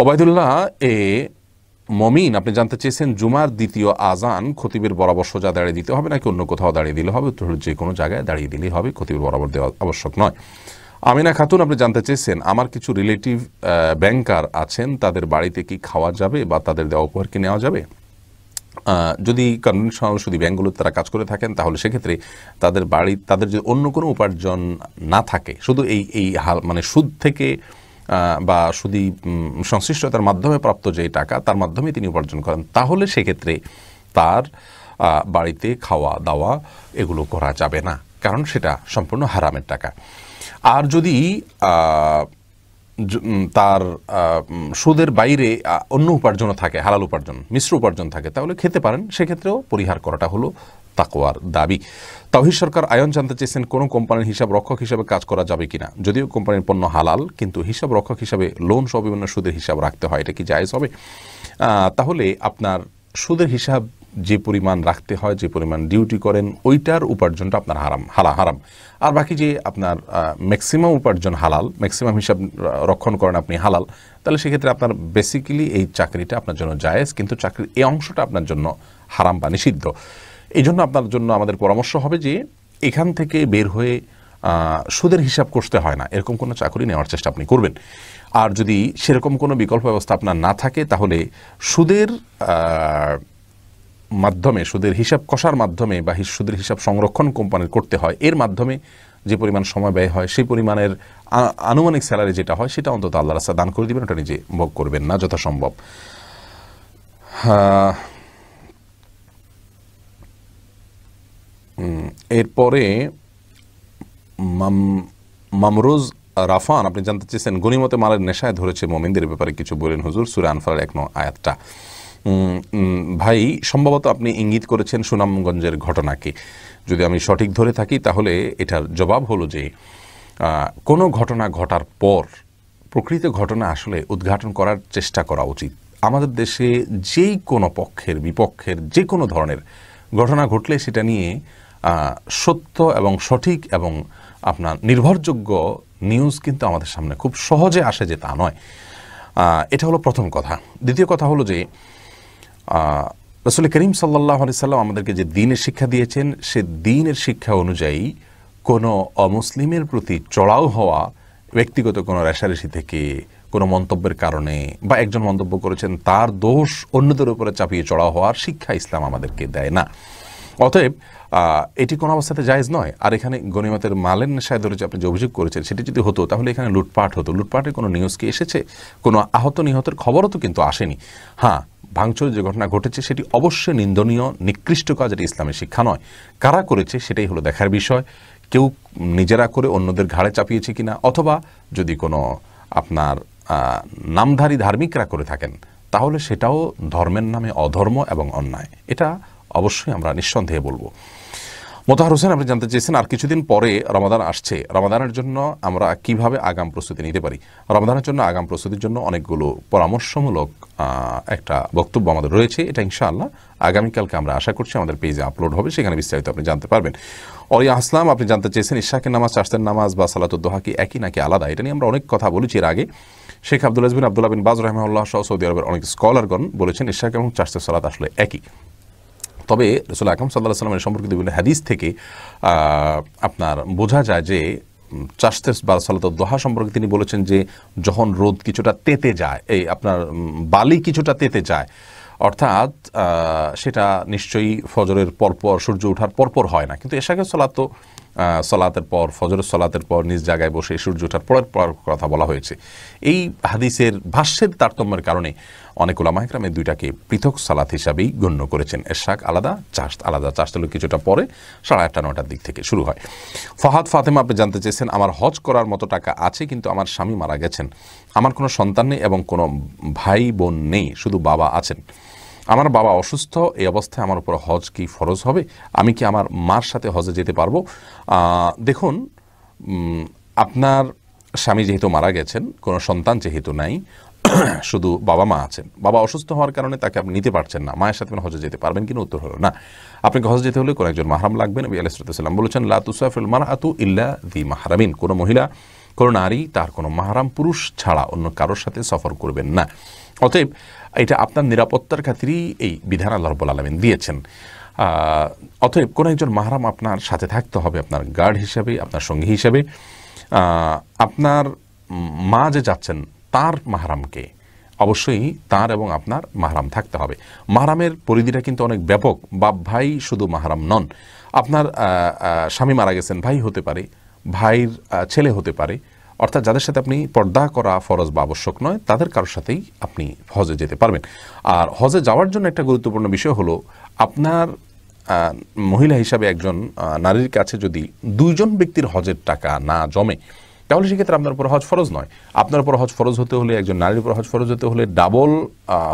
ওবায়দুল্লাহ এ মমিন আপনি জানতে চেয়েছেন জুমার দ্বিতীয় আজান খতিবের বরাবর সোজা দাঁড়িয়ে দিতে হবে নাকি অন্য কোথাও দাঁড়িয়ে দিলে হবে উত্তর যে কোনো জায়গায় দাঁড়িয়ে দিলেই হবে খতিবের বরাবর দেওয়া আবশ্যক নয় আমিনা খাতুন আপনি জানতে চেয়েছেন আমার কিছু রিলেটিভ ব্যাংকার আছেন তাদের বাড়িতে কি খাওয়া যাবে বা তাদের দেওয়া উপহার কি নেওয়া যাবে যদি কনভেনশনাল ঔষধি ব্যাংকগুলোতে তারা কাজ করে থাকেন তাহলে সেক্ষেত্রে তাদের বাড়ি তাদের যদি অন্য কোনো উপার্জন না থাকে শুধু এই এই হাল মানে সুদ থেকে বা সুদি সংশ্লিষ্টতার মাধ্যমে প্রাপ্ত যে টাকা তার মাধ্যমে তিনি উপার্জন করেন তাহলে সেক্ষেত্রে তার বাড়িতে খাওয়া দাওয়া এগুলো করা যাবে না কারণ সেটা সম্পূর্ণ হারামের টাকা আর যদি তার সুদের বাইরে অন্য উপার্জনও থাকে হালাল উপার্জন মিশ্র উপার্জন থাকে তাহলে খেতে পারেন সেক্ষেত্রেও পরিহার করাটা হলো তাকওয়ার দাবি তাহির সরকার আয়ন জানতে চেয়েছেন কোনো কোম্পানির হিসাব রক্ষক হিসাবে কাজ করা যাবে কিনা যদিও কোম্পানির পণ্য হালাল কিন্তু হিসাব রক্ষক হিসাবে লোন সহ বিভিন্ন সুদের হিসাব রাখতে হয় এটা কি জায়জ হবে তাহলে আপনার সুদের হিসাব যে পরিমাণ রাখতে হয় যে পরিমাণ ডিউটি করেন ওইটার উপার্জনটা আপনার হারাম হালা হারাম আর বাকি যে আপনার ম্যাক্সিমাম উপার্জন হালাল ম্যাক্সিমাম হিসাব রক্ষণ করেন আপনি হালাল তাহলে সেক্ষেত্রে আপনার বেসিক্যালি এই চাকরিটা আপনার জন্য জায়েজ কিন্তু চাকরির এই অংশটা আপনার জন্য হারাম বা নিষিদ্ধ এই জন্য আপনার জন্য আমাদের পরামর্শ হবে যে এখান থেকে বের হয়ে সুদের হিসাব করতে হয় না এরকম কোনো চাকরি নেওয়ার চেষ্টা আপনি করবেন আর যদি সেরকম কোনো বিকল্প ব্যবস্থা আপনার না থাকে তাহলে সুদের মাধ্যমে সুদের হিসাব কষার মাধ্যমে বা সুদের হিসাব সংরক্ষণ কোম্পানির করতে হয় এর মাধ্যমে যে পরিমাণ সময় ব্যয় হয় সেই পরিমাণের আনুমানিক স্যালারি যেটা হয় সেটা অন্তত আল্লাহ রাস্তা দান করে দেবেন ওটা নিজে ভোগ করবেন না যথাসম্ভব হ্যাঁ এরপরে মামরুজ রাফান আপনি জানতে চেয়েছেন গণিমতে মালের নেশায় ধরেছে মোমিনদের ব্যাপারে কিছু বলেন হুজুর সুরা আনফার এক আয়াতটা ভাই সম্ভবত আপনি ইঙ্গিত করেছেন সুনামগঞ্জের ঘটনাকে যদি আমি সঠিক ধরে থাকি তাহলে এটার জবাব হলো যে কোনো ঘটনা ঘটার পর প্রকৃত ঘটনা আসলে উদ্ঘাটন করার চেষ্টা করা উচিত আমাদের দেশে যেই কোনো পক্ষের বিপক্ষের যে কোনো ধরনের ঘটনা ঘটলে সেটা নিয়ে সত্য এবং সঠিক এবং আপনার নির্ভরযোগ্য নিউজ কিন্তু আমাদের সামনে খুব সহজে আসে যে তা নয় এটা হলো প্রথম কথা দ্বিতীয় কথা হলো যে রসুল করিম সাল্লাহ আলি সাল্লাম আমাদেরকে যে দিনের শিক্ষা দিয়েছেন সে দিনের শিক্ষা অনুযায়ী কোনো অমুসলিমের প্রতি চড়াও হওয়া ব্যক্তিগত কোনো রেশারেশি থেকে কোনো মন্তব্যের কারণে বা একজন মন্তব্য করেছেন তার দোষ অন্যদের উপরে চাপিয়ে চড়াও হওয়ার শিক্ষা ইসলাম আমাদেরকে দেয় না অতএব এটি কোনো অবস্থাতে জায়জ নয় আর এখানে গণিমতের মালের নেশায় ধরে যে আপনি যে অভিযোগ করেছেন সেটি যদি হতো তাহলে এখানে লুটপাট হতো লুটপাটের কোনো নিউজ কি এসেছে কোনো আহত নিহতের খবরও তো কিন্তু আসেনি হ্যাঁ ভাঙচুর যে ঘটনা ঘটেছে সেটি অবশ্যই নিন্দনীয় নিকৃষ্ট কাজ এটি ইসলামের শিক্ষা নয় কারা করেছে সেটাই হলো দেখার বিষয় কেউ নিজেরা করে অন্যদের ঘাড়ে চাপিয়েছে কিনা অথবা যদি কোনো আপনার নামধারী ধার্মিকরা করে থাকেন তাহলে সেটাও ধর্মের নামে অধর্ম এবং অন্যায় এটা অবশ্যই আমরা নিঃসন্দেহে বলবো মোতাহার হোসেন আপনি জানতে চেয়েছেন আর কিছুদিন পরে রমাদান আসছে রমাদানের জন্য আমরা কিভাবে আগাম প্রস্তুতি নিতে পারি রমাদানের জন্য আগাম প্রস্তুতির জন্য অনেকগুলো পরামর্শমূলক একটা বক্তব্য আমাদের রয়েছে এটা ইনশাআল্লাহ আগামীকালকে আমরা আশা করছি আমাদের পেজে আপলোড হবে সেখানে বিস্তারিত আপনি জানতে পারবেন অরিয়া আসলাম আপনি জানতে চেয়েছেন ইশাকের নামাজ চাষতের নামাজ বা দোহা কি একই নাকি আলাদা এটা নিয়ে আমরা অনেক কথা বলেছি এর আগে শেখ আব্দুল আজবিন আব্দুল্লাহ বিন বাজ রহমাল্লাহ সহ সৌদি আরবের অনেক স্কলারগণ বলেছেন ইশাক এবং চাষের সালাত আসলে একই তবে রসুল আকরম সাল্লাহ সাল্লামের সম্পর্কিত বিভিন্ন হাদিস থেকে আপনার বোঝা যায় যে চাষতেস বা সালাত দোহা সম্পর্কে তিনি বলেছেন যে যখন রোদ কিছুটা তেতে যায় এই আপনার বালি কিছুটা তেতে যায় অর্থাৎ সেটা নিশ্চয়ই ফজরের পরপর সূর্য ওঠার পরপর হয় না কিন্তু এশাকে সলাত সলাতের পর ফজর সলাতের পর নিজ জায়গায় বসে সূর্য ওঠার পরের পর কথা বলা হয়েছে এই হাদিসের ভাষ্যের তারতম্যের কারণে অনেক ওলামাহরাম এই দুইটাকে পৃথক সালাত হিসাবেই গণ্য করেছেন এরশাক আলাদা চাষ আলাদা চাষ তাহলে কিছুটা পরে সাড়ে আটটা নটার দিক থেকে শুরু হয় ফাহাদ ফাতেমা আপনি জানতে চেয়েছেন আমার হজ করার মতো টাকা আছে কিন্তু আমার স্বামী মারা গেছেন আমার কোনো সন্তান নেই এবং কোনো ভাই বোন নেই শুধু বাবা আছেন আমার বাবা অসুস্থ এই অবস্থায় আমার উপর হজ কি ফরজ হবে আমি কি আমার মার সাথে হজে যেতে পারবো দেখুন আপনার স্বামী যেহেতু মারা গেছেন কোনো সন্তান যেহেতু নাই শুধু বাবা মা আছেন বাবা অসুস্থ হওয়ার কারণে তাকে আপনি নিতে পারছেন না মায়ের সাথে হজে যেতে পারবেন কিনা উত্তর হলো না আপনাকে হজে যেতে হলে কোনো একজন মাহারাম লাগবেন আলাহ আলাইসাল্লাম বলেছেন লাতুসাফুল মারা আতু ইল্লা দি মাহারামিন কোনো মহিলা কোনো নারী তার কোনো মাহারাম পুরুষ ছাড়া অন্য কারোর সাথে সফর করবেন না অতএব এটা আপনার নিরাপত্তার খাতিরই এই বিধান আল্লাহ রব্বুল আলমিন দিয়েছেন অতএব কোনো একজন মাহারাম আপনার সাথে থাকতে হবে আপনার গার্ড হিসাবে আপনার সঙ্গী হিসাবে আপনার মা যে যাচ্ছেন তার মাহারামকে অবশ্যই তার এবং আপনার মাহারাম থাকতে হবে মাহারামের পরিধিটা কিন্তু অনেক ব্যাপক বাপ ভাই শুধু মাহারাম নন আপনার স্বামী মারা গেছেন ভাই হতে পারে ভাইয়ের ছেলে হতে পারে অর্থাৎ যাদের সাথে আপনি পর্দা করা ফরজ বা আবশ্যক নয় তাদের কারোর সাথেই আপনি হজে যেতে পারবেন আর হজে যাওয়ার জন্য একটা গুরুত্বপূর্ণ বিষয় হলো আপনার মহিলা হিসাবে একজন নারীর কাছে যদি দুইজন ব্যক্তির হজের টাকা না জমে তাহলে সেক্ষেত্রে আপনার উপর হজ ফরজ নয় আপনার উপর হজ ফরজ হতে হলে একজন নারীর উপর হজ ফরজ হতে হলে ডাবল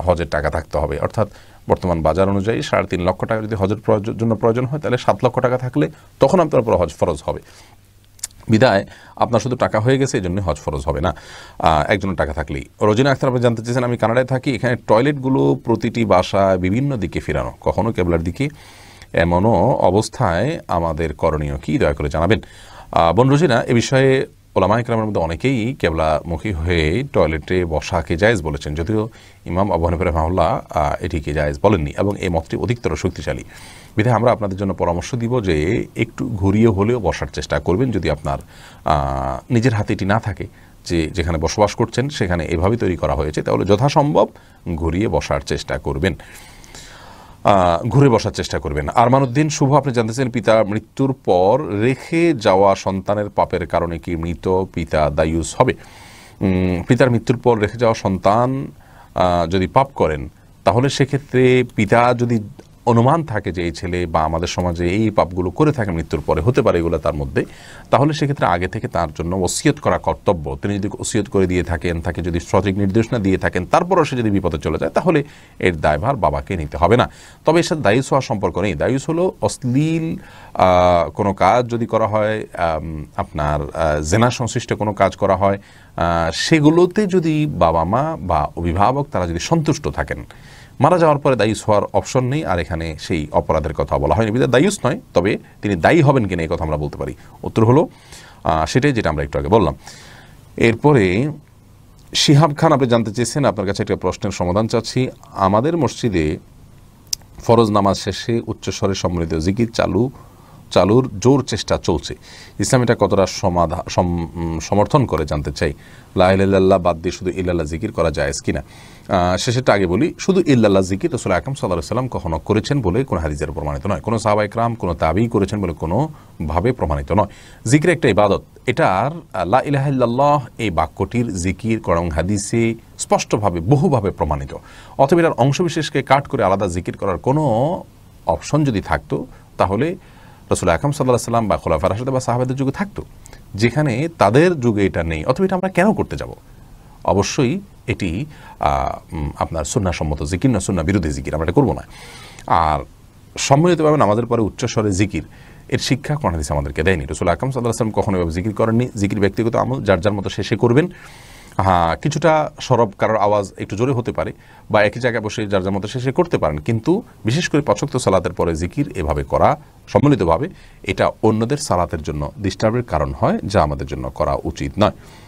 হজের টাকা থাকতে হবে অর্থাৎ বর্তমান বাজার অনুযায়ী সাড়ে তিন লক্ষ টাকা যদি হজের জন্য প্রয়োজন হয় তাহলে সাত লক্ষ টাকা থাকলে তখন আপনার উপর হজ ফরজ হবে বিদায় আপনার শুধু টাকা হয়ে গেছে এই জন্য হজ ফরজ হবে না একজনের টাকা থাকলেই রোজিনা আক্তার আপনি জানতে চেয়েছেন আমি কানাডায় থাকি এখানে টয়লেটগুলো প্রতিটি বাসা বিভিন্ন দিকে ফেরানো কখনো কেবলার দিকে এমনও অবস্থায় আমাদের করণীয় কি দয়া করে জানাবেন বোন রোজিনা এ বিষয়ে ওলামা ইকরামের মধ্যে অনেকেই কেবলামুখী হয়ে টয়লেটে বসাকে জায়েজ বলেছেন যদিও ইমাম আবু হানিফ রহমাউল্লাহ এটিকে জায়েজ বলেননি এবং এই মতটি অধিকতর শক্তিশালী বিধায় আমরা আপনাদের জন্য পরামর্শ দিব যে একটু ঘুরিয়ে হলেও বসার চেষ্টা করবেন যদি আপনার নিজের হাতে এটি না থাকে যে যেখানে বসবাস করছেন সেখানে এভাবে তৈরি করা হয়েছে তাহলে যথাসম্ভব ঘুরিয়ে বসার চেষ্টা করবেন ঘুরে বসার চেষ্টা করবেন আরমানুদ্দিন শুভ আপনি জানতেছেন পিতা মৃত্যুর পর রেখে যাওয়া সন্তানের পাপের কারণে কি মৃত পিতা দায়ুস হবে পিতার মৃত্যুর পর রেখে যাওয়া সন্তান যদি পাপ করেন তাহলে সেক্ষেত্রে পিতা যদি অনুমান থাকে যে এই ছেলে বা আমাদের সমাজে এই পাপগুলো করে থাকে মৃত্যুর পরে হতে পারে এগুলো তার মধ্যে তাহলে সেক্ষেত্রে আগে থেকে তার জন্য ওসিয়ত করা কর্তব্য তিনি যদি ওসিয়ত করে দিয়ে থাকেন তাকে যদি সঠিক নির্দেশনা দিয়ে থাকেন তারপরও সে যদি বিপদে চলে যায় তাহলে এর দায়ভার বাবাকে নিতে হবে না তবে এর সাথে দায়ুস হওয়ার সম্পর্ক নেই দায়ুস হলো অশ্লীল কোনো কাজ যদি করা হয় আপনার জেনা সংশ্লিষ্ট কোনো কাজ করা হয় সেগুলোতে যদি বাবা মা বা অভিভাবক তারা যদি সন্তুষ্ট থাকেন মারা যাওয়ার পরে দায়ুস হওয়ার অপশন নেই আর এখানে সেই অপরাধের কথা বলা হয়নি বিদ্যা দায়ুস নয় তবে তিনি দায়ী হবেন কিনা এই কথা আমরা বলতে পারি উত্তর হলো সেটাই যেটা আমরা একটু আগে বললাম এরপরে শিহাব খান আপনি জানতে চেয়েছেন আপনার কাছে একটা প্রশ্নের সমাধান চাচ্ছি আমাদের মসজিদে ফরজ নামাজ শেষে উচ্চস্বরে সম্মিলিত জিকির চালু চালুর জোর চেষ্টা চলছে ইসলাম এটা কতটা সমাধা সমর্থন করে জানতে চাই লাহিল্লাহ বাদ দিয়ে শুধু ইল্লাল্লাহ জিকির করা যায় কিনা শেষেরটা আগে বলি শুধু ইল্লাল্লাহ জিকির রসুল আকরম সাল্লাহ সাল্লাম কখনো করেছেন বলে কোনো হাদিজের প্রমাণিত নয় কোনো সাহাবা ইকরাম কোনো তাবি করেছেন বলে কোনোভাবে প্রমাণিত নয় জিকির একটা ইবাদত এটার লা ইলাহাল্লাহ এই বাক্যটির জিকির করং হাদিসে স্পষ্টভাবে বহুভাবে প্রমাণিত অথবা এটার অংশবিশেষকে কাট করে আলাদা জিকির করার কোনো অপশন যদি থাকতো তাহলে রসুল আকরম সাল্লাহ সাল্লাম বা খোলাফা রাশেদা বা সাহাবাদের যুগে থাকতো যেখানে তাদের যুগে এটা নেই অথবা এটা আমরা কেন করতে যাব অবশ্যই এটি আপনার সুন্নাসম্মত জিকির না সুন্না বিরোধী জিকির আমরা এটা করবো না আর সম্মিলিতভাবে আমাদের পরে উচ্চস্বরে জিকির এর শিক্ষা কোন হাদিস আমাদেরকে দেয়নি রসুল আকরম সাল্লাহ আসলাম কখনো জিকির করেননি জিকির ব্যক্তিগত আমল যার যার মতো শেষে করবেন হ্যাঁ কিছুটা সরব কারোর আওয়াজ একটু জোরে হতে পারে বা একই জায়গায় বসে যার যার মতো শেষে করতে পারেন কিন্তু বিশেষ করে পছন্দ সালাতের পরে জিকির এভাবে করা সম্মিলিতভাবে এটা অন্যদের সালাতের জন্য ডিস্টার্বের কারণ হয় যা আমাদের জন্য করা উচিত নয়